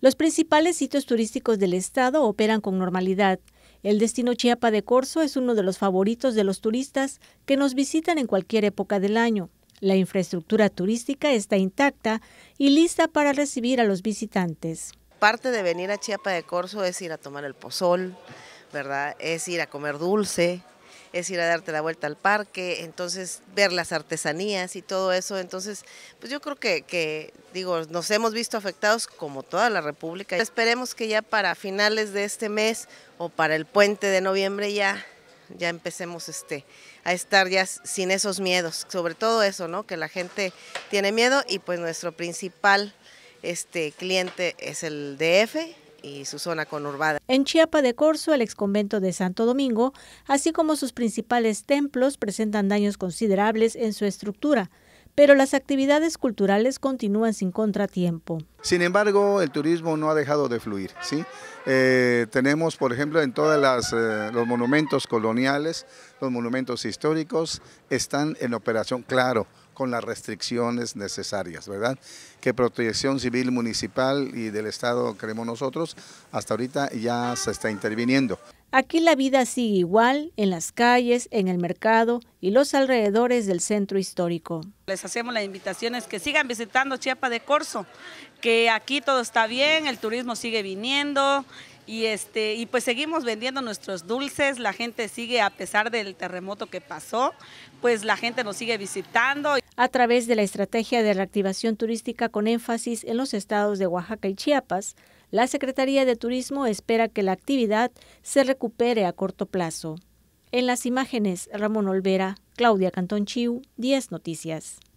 Los principales sitios turísticos del estado operan con normalidad. El destino Chiapa de Corzo es uno de los favoritos de los turistas que nos visitan en cualquier época del año. La infraestructura turística está intacta y lista para recibir a los visitantes. Parte de venir a Chiapa de Corzo es ir a tomar el pozol, ¿verdad? Es ir a comer dulce, es ir a darte la vuelta al parque, entonces ver las artesanías y todo eso. Entonces, pues yo creo que, digo, nos hemos visto afectados como toda la República. Esperemos que ya para finales de este mes o para el puente de noviembre ya ya empecemos este a estar ya sin esos miedos, sobre todo eso, ¿no? Que la gente tiene miedo y pues nuestro principal este cliente es el DF y su zona conurbada. En Chiapa de Corzo, el exconvento de Santo Domingo, así como sus principales templos, presentan daños considerables en su estructura pero las actividades culturales continúan sin contratiempo. Sin embargo, el turismo no ha dejado de fluir. Eh, tenemos, por ejemplo, en todos eh, los monumentos coloniales, los monumentos históricos, están en operación, claro, con las restricciones necesarias, ¿verdad? Que Protección Civil Municipal y del Estado, creemos nosotros, hasta ahorita ya se está interviniendo. Aquí la vida sigue igual en las calles, en el mercado y los alrededores del centro histórico. Les hacemos las invitaciones que sigan visitando Chiapa de Corso, que aquí todo está bien, el turismo sigue viniendo, y, este, y pues seguimos vendiendo nuestros dulces, la gente sigue, a pesar del terremoto que pasó, pues la gente nos sigue visitando. A través de la estrategia de reactivación turística con énfasis en los estados de Oaxaca y Chiapas, la Secretaría de Turismo espera que la actividad se recupere a corto plazo. En las imágenes, Ramón Olvera, Claudia Cantón Chiu, 10 Noticias.